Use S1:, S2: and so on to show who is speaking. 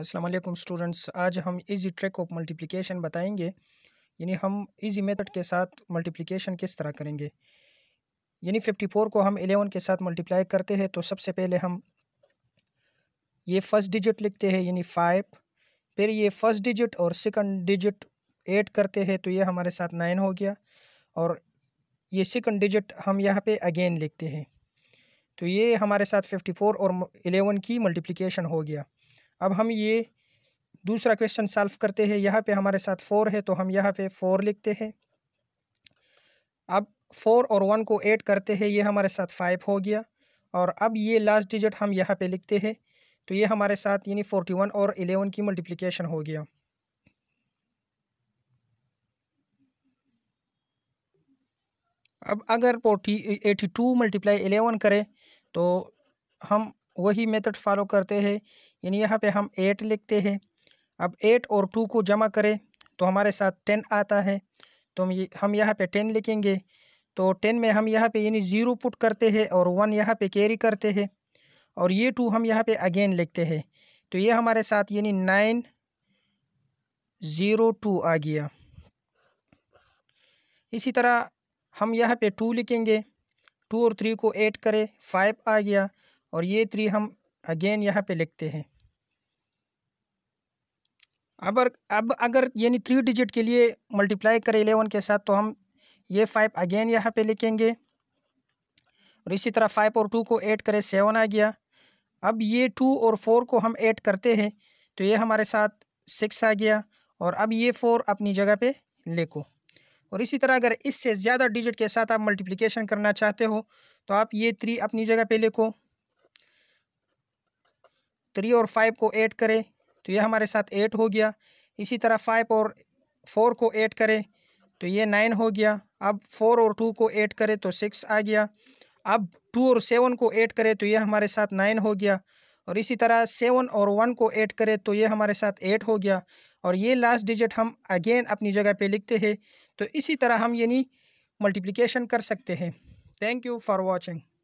S1: Aslam students आज हम easy trick of multiplication बताएंगे यानी हम इजी मेथड के साथ मल्टीप्लिकेशन किस तरह करेंगे यानी फिफ्टी फोर को हम एलेवन के साथ मल्टीप्लाई करते हैं तो सबसे पहले हम ये फर्स्ट डिजिट लिखते हैं यानी फाइव फिर ये फर्स्ट डिजिट और सेकंड डिजिट ऐड करते हैं तो ये हमारे साथ नाइन हो गया और ये सेकंड डिजिट हम यहाँ पर अगेन लिखते हैं तो ये हमारे साथ फिफ्टी फोर और एलेवन की मल्टीप्लिकेशन हो गया अब हम ये दूसरा क्वेश्चन सॉल्व करते हैं यहाँ पे हमारे साथ फोर है तो हम यहाँ पे फोर लिखते हैं अब फोर और वन को ऐड करते हैं ये हमारे साथ फाइव हो गया और अब ये लास्ट डिजिट हम यहाँ पे लिखते हैं तो ये हमारे साथ यानी फोर्टी वन और एलेवन की मल्टीप्लिकेशन हो गया अब अगर forty eighty two multiply eleven करें तो हम वही मेथड फॉलो करते हैं यानी यहाँ पे हम एट लिखते हैं अब एट और टू को जमा करें तो हमारे साथ टेन आता है तो हम हम यहाँ पे टेन लिखेंगे तो टेन में हम यहाँ पे यानी ज़ीरो पुट करते हैं और वन यहाँ पे कैरी करते हैं और ये टू हम यहाँ पे अगेन लिखते हैं तो ये हमारे साथ यानी नाइन ज़ीरो टू आ गया इसी तरह हम यहाँ पे टू लिखेंगे टू और थ्री को ऐड करें फाइव आ गया और ये थ्री हम अगेन यहाँ पे लिखते हैं अब अब अगर यानी थ्री डिजिट के लिए मल्टीप्लाई करें इलेवन के साथ तो हम ये फाइव अगेन यहाँ पे लिखेंगे और इसी तरह फाइव और टू को ऐड करें सेवन आ गया अब ये टू और फोर को हम ऐड करते हैं तो ये हमारे साथ सिक्स आ गया और अब ये फोर अपनी जगह पे लिखो और इसी तरह अगर इससे ज़्यादा डिजिट के साथ आप मल्टीप्लिकेशन करना चाहते हो तो आप ये थ्री अपनी जगह पे लिखो थ्री और फाइव को ऐड करें तो ये हमारे साथ एट हो गया इसी तरह फाइव और फोर को ऐड करें तो ये नाइन हो गया अब फोर और टू को ऐड करें तो सिक्स आ गया अब टू और सेवन को ऐड करें तो ये हमारे साथ नाइन हो गया और इसी तरह सेवन और वन को ऐड करें तो ये हमारे साथ एट हो गया और ये लास्ट डिजिट हम अगेन अपनी जगह पे लिखते हैं तो इसी तरह हम यानी मल्टीप्लिकेशन कर सकते हैं थैंक यू फॉर वॉचिंग